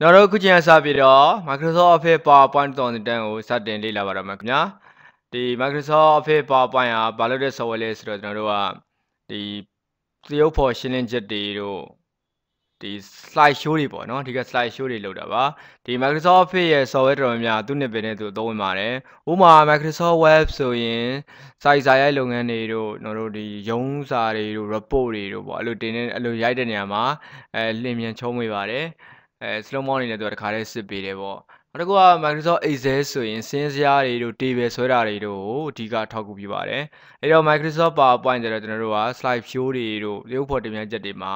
ကျွန်တော်တို့ခုချိန်ကစပြီးတော့ Microsoft Office PowerPoint 2010ကိုစတင်လေ့လာပါတော့မယ်ခင်ဗျာဒီ Microsoft Office PowerPoint ကဘာလို့တဲ့ software လဲဆိုတော့ကျွန်တော်တို့ကဒီသရုပ်ဖော်ရှင်းလင်းချက်တွေတို့ဒီ slide show တွေပေါ့နော်အဓိက slide show တွေလုပ်တာပါဒီ Microsoft Office ရဲ့ software တော်များများသူ့နှစ်ပင်နဲ့သူအသုံးဝင်ပါတယ်ဥပမာ Microsoft Web ဆိုရင်စာရေးစာရိုက်လုပ်ငန်းတွေတို့ကျွန်တော်တို့ဒီရုံးစာတွေတို့ report တွေတို့ပေါ့အဲ့လိုတင်နေအဲ့လိုရိုက်တဲ့နေရာမှာအဲလင်မြန်ချုံးဝေပါတယ်အဲ slow mo အနေနဲ့သူကတခါတည်းစစ်ပေးတယ်ပေါ့နောက်တစ်ခုက Microsoft Excel ဆိုရင်စင်းစရာတွေတို့ table ဆွဲတာတွေတို့ကိုအဓိကထောက်ကူပြပါတယ်အဲတော့ Microsoft PowerPoint ဆိုတော့ကျွန်တော်တို့က slide show တွေတို့ရုပ်ဖော်တင်ပြချက်တွေမှာ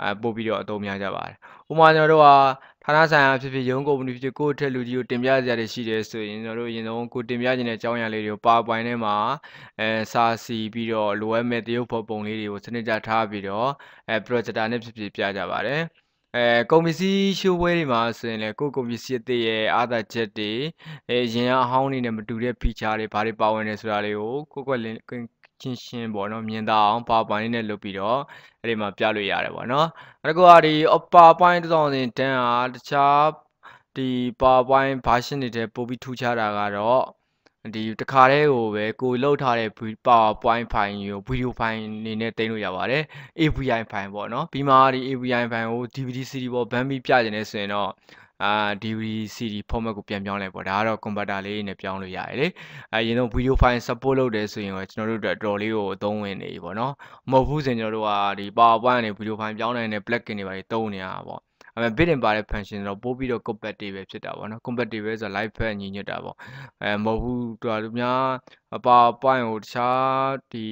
အဲပို့ပြီးတော့အသုံးများကြပါတယ်ဥပမာကျွန်တော်တို့ကဌာနဆိုင်ရာဖြစ်ဖြစ်ရုံးကုမ္ပဏီဖြစ်ဖြစ်ကိုယ့်အထက်လူကြီးကိုတင်ပြကြရတယ်ရှိတယ်ဆိုရင်ကျွန်တော်တို့အရင်ဆုံးကိုတင်ပြခြင်းတဲ့အကြောင်းအရာလေးတွေကို PowerPoint ထဲမှာအဲစာစီပြီးတော့လိုအပ်မဲ့တရုပ်ဖော်ပုံလေးတွေကိုစနစ်ကျထားပြီးတော့အဲ projector နဲ့ဖြစ်ဖြစ်ပြကြပါတယ်။အဲကုန်ပစ္စည်းရှိုးပွဲတွေမှာဆိုရင်လည်းကိုယ်ကုန်ပစ္စည်းအသေးရဲ့အားသာချက်တွေအဲရင်အဟောင်းတွေနဲ့မတူတဲ့ feature တွေဘာတွေပါဝင်နေဆိုတာလေးကိုကိုယ်ကွက်လင်းချင်းချင်းပေါ့နော်မြင်သာအောင် PowerPoint နဲ့လုပ်ပြီးတော့အဲ့ဒီမှာပြလို့ရတယ်ပေါ့နော်အဲ့ဒါကဒီ PowerPoint တစ်စောင်စဉ်တန်းဟာတခြားဒီ PowerPoint version တွေတဲ့ပို့ပြီးထူခြားတာကတော့ဒီတခါတည်းဟိုပဲကိုလောက်ထားတဲ့ PowerPoint file ကို video file အနေနဲ့တင်လို့ရပါတယ် AVI file ပေါ့နော်ပြီးမှဒီ AVI file ကို DVD CD ပေါ် Bambi ပြကျင်နေဆိုရင်တော့အာ DVD CD format ကိုပြန်ပြောင်းလဲပေါ့ဒါကတော့ကွန်ပျူတာလေးနဲ့ပြောင်းလို့ရတယ်လေအဲရင်ဆုံး video file support လုပ်တယ်ဆိုရင်တော့ကျွန်တော်တို့တော်တော်လေးကိုအသုံးဝင်နေပြီပေါ့နော်မဟုတ်ဘူးဆိုရင်ကျွန်တော်တို့ကဒီ PowerPoint နဲ့ video file ပြောင်းနိုင်တဲ့ plugin တွေပါတွေတုံးနေရတာပေါ့ဒါပေမဲ့ bit in ပါတဲ့ function တော့ပို့ပြီးတော့ compatible ပဲဖြစ်တာပေါ့နော် compatible ပဲဆိုတော့ live ဖက်ညီညွတ်တာပေါ့အဲမဟုတ်ဘူးတို့လူများ PowerPoint ကိုတခြားဒီ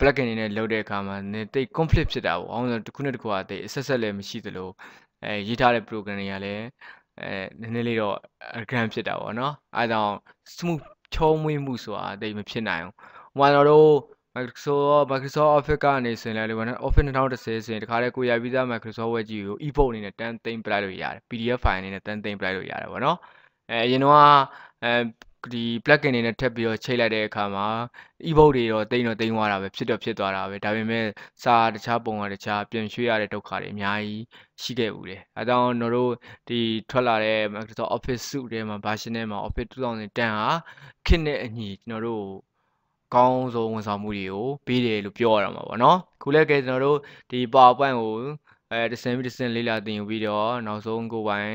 plugin တွေနဲ့လုပ်တဲ့အခါမှာနေတိတ် conflict ဖြစ်တာပေါ့အောင်ဆိုတစ်ခုနဲ့တစ်ခုကတိတ်အဆက်ဆက်လည်းမရှိသလိုအဲရေးထားတဲ့ program တွေကလည်းအဲနည်းနည်းလေးတော့ gram ဖြစ်တာပေါ့နော်အဲဒါကြောင့် smooth ချုံးမွေးမှုဆိုတာတိတ်မဖြစ်နိုင်ဘူးဟိုမှာတော့ Microsoft Microsoft Office ကနေဆင်လိုက်လို့ဗောနော် Office 2010ဆင်တခါတည်းကိုရပြီးသား Microsoft Word ကြီးကို e-book အနေနဲ့တန်းသိမ့်ပလိုက်လို့ရတယ် PDF file အနေနဲ့တန်းသိမ့်ပလိုက်လို့ရတယ်ဗောနော်အဲအရင်တော့အဲဒီ plugin တွေနဲ့ထပ်ပြီးတော့ချိန်လိုက်တဲ့အခါမှာ e-book တွေတော့တိမ်တော့တိမ်သွားတာပဲဖြစ်တော့ဖြစ်သွားတာပဲဒါပေမဲ့စာတခြားပုံကတခြားပြင်ရွှေ့ရတဲ့ဒုက္ခတွေအများကြီးရှိခဲ့ဦးတယ်အဲတောင်တို့တို့ဒီထွက်လာတဲ့ Microsoft Office suite တွေမှာ version ထဲမှာ Office 2010ဟာခင်နဲ့အညီကျွန်တော်တို့ကောင်းဆုံးဝန်ဆောင်မှုတွေကိုပေးတယ်လို့ပြောရမှာပေါ့နော်ခုလည်းကဲကျွန်တော်တို့ဒီ PowerPoint ကိုအဲတစ်စင်းပြီးတစ်စင်းလေ့လာသင်ယူပြီးတော့နောက်ဆုံးကိုပိုင်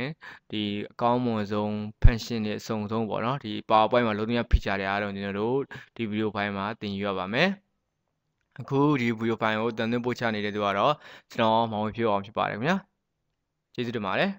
ဒီအကောင်းမွန်ဆုံး function တွေအစုံဆုံးပေါ့နော်ဒီ PowerPoint မှာလုံးဝ feature တွေအားလုံးကျွန်တော်တို့ဒီ video file မှာသင်ယူရပါမယ်အခုဒီ video file ကိုတင်သွင်းပို့ချနေတဲ့သူကတော့ကျွန်တော်မောင်ဖြိုးအောင်ဖြစ်ပါတယ်ခင်ဗျာကျေးဇူးတင်ပါတယ်